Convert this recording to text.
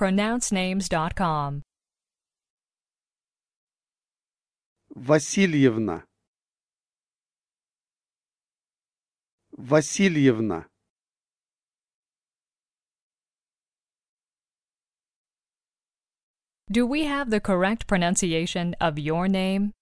pronouncenames.com. Васильевна Васильевна Do we have the correct pronunciation of your name?